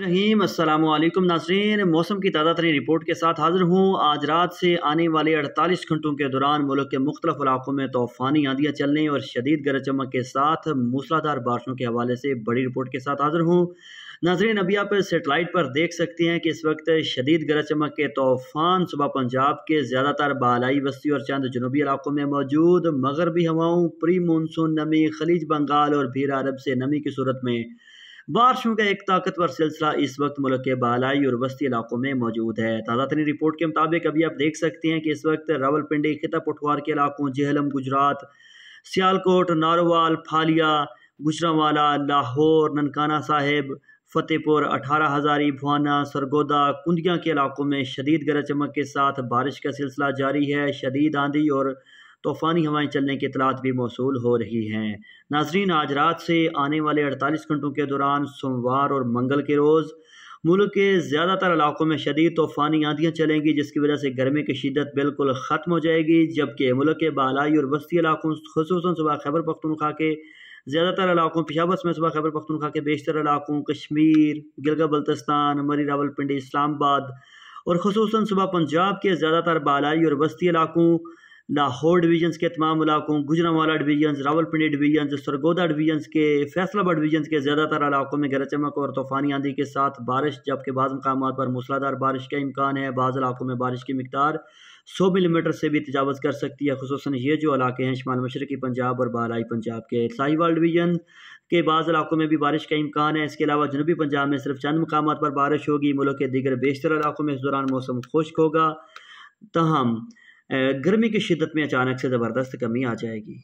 रहीम असल नाजरन मौसम की ताज़ा तरीन रिपोर्ट के साथ हाजिर हूँ आज रात से आने वाले 48 घंटों के दौरान मुल्क के मुख्तफ इलाकों में तूफ़ानी आंधियाँ चलने और शदीद गरज चमक के साथ मूसलाधार बारिशों के हवाले से बड़ी रिपोर्ट के साथ हाजिर हूँ नाजरीन अभी आप सेटेलाइट पर देख सकते हैं कि इस वक्त शदीद गरज चमक के तूफ़ान सुबह पंजाब के ज़्यादातर बालाई बस्ती और चंद जनूबी इलाकों में मौजूद मगरबी हवाओं प्री मानसून नमी खलीज बंगाल और भीर अरब से नमी की सूरत में बारिशों का एक ताकतवर सिलसिला इस वक्त मुल्क के बालाई और वस्ती इलाकों में मौजूद है ताज़ा तरीन रिपोर्ट के मुताबिक अभी आप देख सकते हैं कि इस वक्त रावलपिंडी खिता पठवार के इलाकों जहलम गुजरात सियालकोट नारोवाल फालिया गुजरावाला लाहौर ननकाना साहिब फतेहपुर अठारह हज़ारी भुआना सरगोदा कुंदिया के इलाकों में शदीद गरज चमक के साथ बारिश का सिलसिला जारी है शदीद आंधी और तूफ़ानी हवाएं चलने की इतलात भी मौसू हो रही हैं नाजरीन आज रात से आने वाले अड़तालीस घंटों के दौरान सोमवार और मंगल के रोज़ मुल्क के ज़्यादातर इलाकों में शदीद तूफ़ानी आंधियाँ चलेंगी जिसकी वजह से गर्मी की शिदत बिल्कुल ख़त्म हो जाएगी जबकि मुल्क के बालाई और वस्ती इलाकों खसूस सुबह खैबर पख्तनखा के ज़्यादातर इलाकों पिशावस में सुबह खैबर पख्तनखा के बेशतर इलाकों कश्मीर गिलगा बल्तिस्तान मरी रावलपिंडी इस्लामाबाद और खसूस सुबह पंजाब के ज़्यादातर बालाई और वस्ती इलाकों लाहौर डिवीजन के तमाम इलाकों Gujranwala division Rawalpindi division Sargodha division के फैसलाबाद डिवीजन के ज़्यादातर इलाकों में गरज चमक और तूफ़ानी आंधी के साथ बारिश जबकि बाज़ मकाम पर मूसलाधार बारिश का इम्कान है बाज़ इलाकों में बारिश की मकदार सौ मिलीमीटर से भी तजावज़ कर सकती है खूस ये जो इलाके हैं शुमाल मशरकी पंजाब और बालाई पंजाब के साहिवाल डिवीजन के बाद इलाकों में भी बारिश का इम्कान है इसके अलावा जनूबी पंजाब में सिर्फ चंद मकाम पर बारिश होगी मुल्क के दीगर बेशतर इलाकों में इस दौरान मौसम खुश्क होगा तहम गर्मी की शिद्दत में अचानक से ज़बरदस्त कमी आ जाएगी